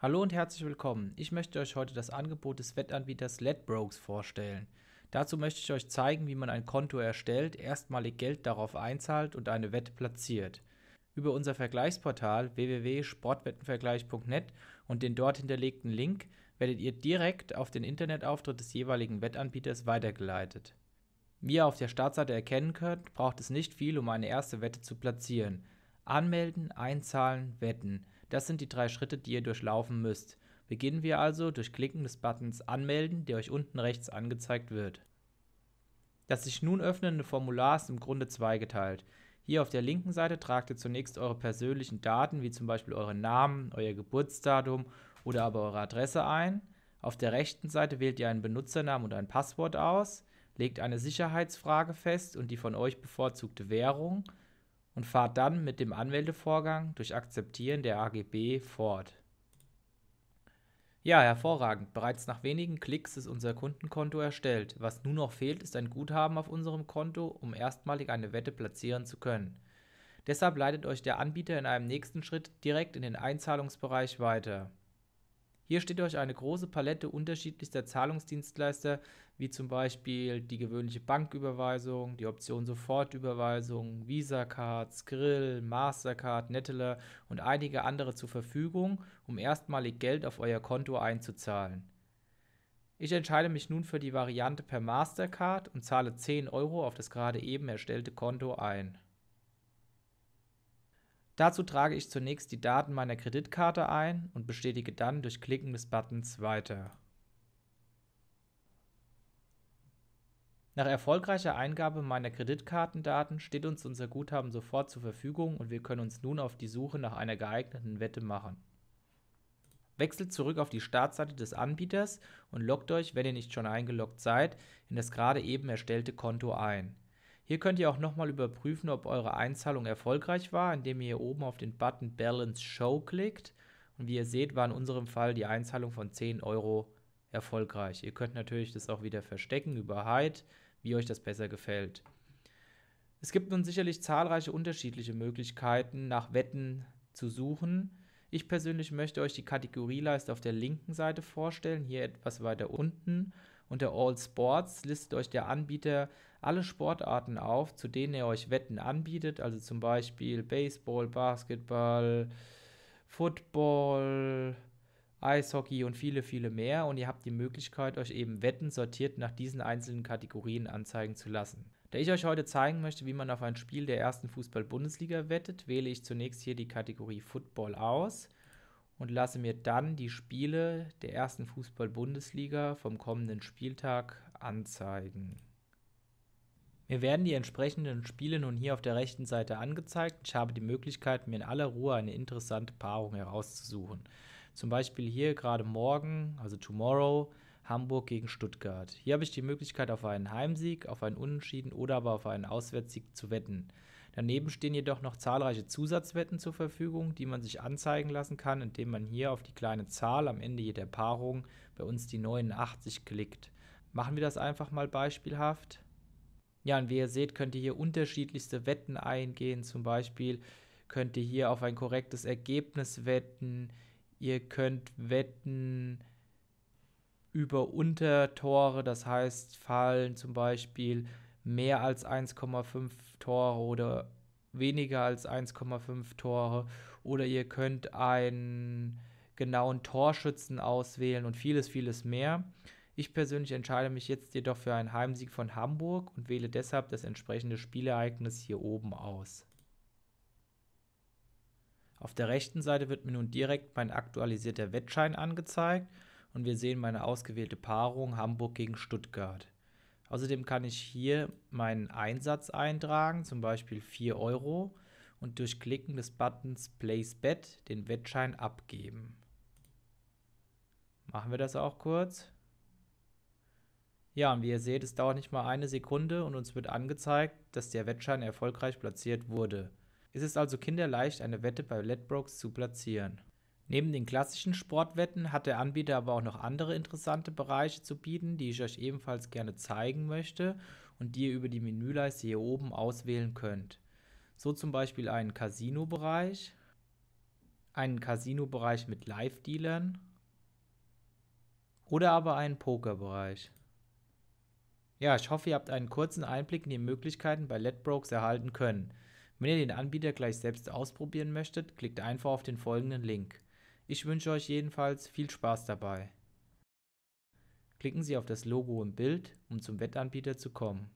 Hallo und herzlich willkommen. Ich möchte euch heute das Angebot des Wettanbieters Ledbrokes vorstellen. Dazu möchte ich euch zeigen, wie man ein Konto erstellt, erstmalig Geld darauf einzahlt und eine Wette platziert. Über unser Vergleichsportal www.sportwettenvergleich.net und den dort hinterlegten Link werdet ihr direkt auf den Internetauftritt des jeweiligen Wettanbieters weitergeleitet. Wie ihr auf der Startseite erkennen könnt, braucht es nicht viel, um eine erste Wette zu platzieren. Anmelden, einzahlen, wetten – das sind die drei Schritte, die ihr durchlaufen müsst. Beginnen wir also durch Klicken des Buttons Anmelden, der euch unten rechts angezeigt wird. Das sich nun öffnende Formular ist im Grunde zweigeteilt. Hier auf der linken Seite tragt ihr zunächst eure persönlichen Daten, wie zum Beispiel euren Namen, euer Geburtsdatum oder aber eure Adresse ein. Auf der rechten Seite wählt ihr einen Benutzernamen und ein Passwort aus, legt eine Sicherheitsfrage fest und die von euch bevorzugte Währung, und fahrt dann mit dem Anmeldevorgang durch Akzeptieren der AGB fort. Ja, hervorragend. Bereits nach wenigen Klicks ist unser Kundenkonto erstellt. Was nun noch fehlt, ist ein Guthaben auf unserem Konto, um erstmalig eine Wette platzieren zu können. Deshalb leitet euch der Anbieter in einem nächsten Schritt direkt in den Einzahlungsbereich weiter. Hier steht euch eine große Palette unterschiedlichster Zahlungsdienstleister, wie zum Beispiel die gewöhnliche Banküberweisung, die Option Sofortüberweisung, Visa Cards, Grill, Mastercard, Netteler und einige andere zur Verfügung, um erstmalig Geld auf euer Konto einzuzahlen. Ich entscheide mich nun für die Variante per Mastercard und zahle 10 Euro auf das gerade eben erstellte Konto ein. Dazu trage ich zunächst die Daten meiner Kreditkarte ein und bestätige dann durch Klicken des Buttons Weiter. Nach erfolgreicher Eingabe meiner Kreditkartendaten steht uns unser Guthaben sofort zur Verfügung und wir können uns nun auf die Suche nach einer geeigneten Wette machen. Wechselt zurück auf die Startseite des Anbieters und loggt euch, wenn ihr nicht schon eingeloggt seid, in das gerade eben erstellte Konto ein. Hier könnt ihr auch nochmal überprüfen, ob eure Einzahlung erfolgreich war, indem ihr hier oben auf den Button Balance Show klickt. Und wie ihr seht, war in unserem Fall die Einzahlung von 10 Euro erfolgreich. Ihr könnt natürlich das auch wieder verstecken über Hide, wie euch das besser gefällt. Es gibt nun sicherlich zahlreiche unterschiedliche Möglichkeiten, nach Wetten zu suchen. Ich persönlich möchte euch die Kategorieleiste auf der linken Seite vorstellen, hier etwas weiter unten. Unter All Sports listet euch der Anbieter alle Sportarten auf, zu denen er euch Wetten anbietet, also zum Beispiel Baseball, Basketball, Football, Eishockey und viele, viele mehr. Und ihr habt die Möglichkeit, euch eben Wetten sortiert nach diesen einzelnen Kategorien anzeigen zu lassen. Da ich euch heute zeigen möchte, wie man auf ein Spiel der ersten Fußball-Bundesliga wettet, wähle ich zunächst hier die Kategorie Football aus und lasse mir dann die Spiele der ersten Fußball-Bundesliga vom kommenden Spieltag anzeigen. Mir werden die entsprechenden Spiele nun hier auf der rechten Seite angezeigt. Ich habe die Möglichkeit, mir in aller Ruhe eine interessante Paarung herauszusuchen. Zum Beispiel hier gerade morgen, also tomorrow, Hamburg gegen Stuttgart. Hier habe ich die Möglichkeit, auf einen Heimsieg, auf einen Unentschieden oder aber auf einen Auswärtssieg zu wetten. Daneben stehen jedoch noch zahlreiche Zusatzwetten zur Verfügung, die man sich anzeigen lassen kann, indem man hier auf die kleine Zahl am Ende jeder Paarung, bei uns die 89, klickt. Machen wir das einfach mal beispielhaft. Ja, und wie ihr seht, könnt ihr hier unterschiedlichste Wetten eingehen. Zum Beispiel könnt ihr hier auf ein korrektes Ergebnis wetten. Ihr könnt wetten über Untertore, das heißt fallen zum Beispiel mehr als 1,5 Tore oder weniger als 1,5 Tore. Oder ihr könnt einen genauen Torschützen auswählen und vieles, vieles mehr. Ich persönlich entscheide mich jetzt jedoch für einen Heimsieg von Hamburg und wähle deshalb das entsprechende Spielereignis hier oben aus. Auf der rechten Seite wird mir nun direkt mein aktualisierter Wettschein angezeigt und wir sehen meine ausgewählte Paarung Hamburg gegen Stuttgart. Außerdem kann ich hier meinen Einsatz eintragen, zum Beispiel 4 Euro und durch Klicken des Buttons Place Bet den Wettschein abgeben. Machen wir das auch kurz. Ja, und wie ihr seht, es dauert nicht mal eine Sekunde und uns wird angezeigt, dass der Wettschein erfolgreich platziert wurde. Es ist also kinderleicht, eine Wette bei Ledbrokes zu platzieren. Neben den klassischen Sportwetten hat der Anbieter aber auch noch andere interessante Bereiche zu bieten, die ich euch ebenfalls gerne zeigen möchte und die ihr über die Menüleiste hier oben auswählen könnt. So zum Beispiel einen Casino-Bereich, einen Casino-Bereich mit Live-Dealern oder aber einen Poker-Bereich. Ja, ich hoffe, ihr habt einen kurzen Einblick in die Möglichkeiten bei Letbrokes erhalten können. Wenn ihr den Anbieter gleich selbst ausprobieren möchtet, klickt einfach auf den folgenden Link. Ich wünsche euch jedenfalls viel Spaß dabei. Klicken Sie auf das Logo im Bild, um zum Wettanbieter zu kommen.